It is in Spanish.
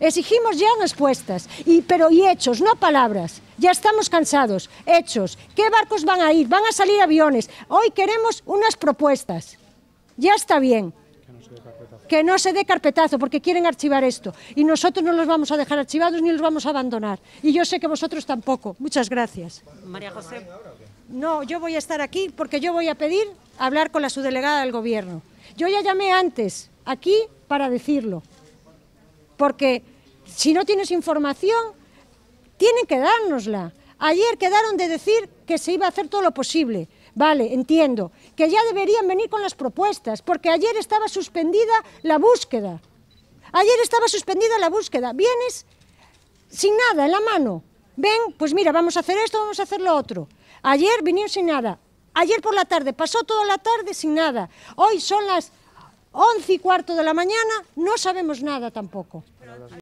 Exigimos ya respuestas, y, pero y hechos, no palabras. Ya estamos cansados. Hechos. ¿Qué barcos van a ir? Van a salir aviones. Hoy queremos unas propuestas. Ya está bien. Que no se dé carpetazo, porque quieren archivar esto. Y nosotros no los vamos a dejar archivados ni los vamos a abandonar. Y yo sé que vosotros tampoco. Muchas gracias. María José. No, yo voy a estar aquí porque yo voy a pedir hablar con la subdelegada del Gobierno. Yo ya llamé antes aquí para decirlo porque si no tienes información, tienen que dárnosla. Ayer quedaron de decir que se iba a hacer todo lo posible. Vale, entiendo, que ya deberían venir con las propuestas, porque ayer estaba suspendida la búsqueda. Ayer estaba suspendida la búsqueda. Vienes sin nada en la mano. Ven, pues mira, vamos a hacer esto, vamos a hacer lo otro. Ayer vinieron sin nada. Ayer por la tarde, pasó toda la tarde sin nada. Hoy son las 11 y cuarto de la mañana, no sabemos nada tampoco.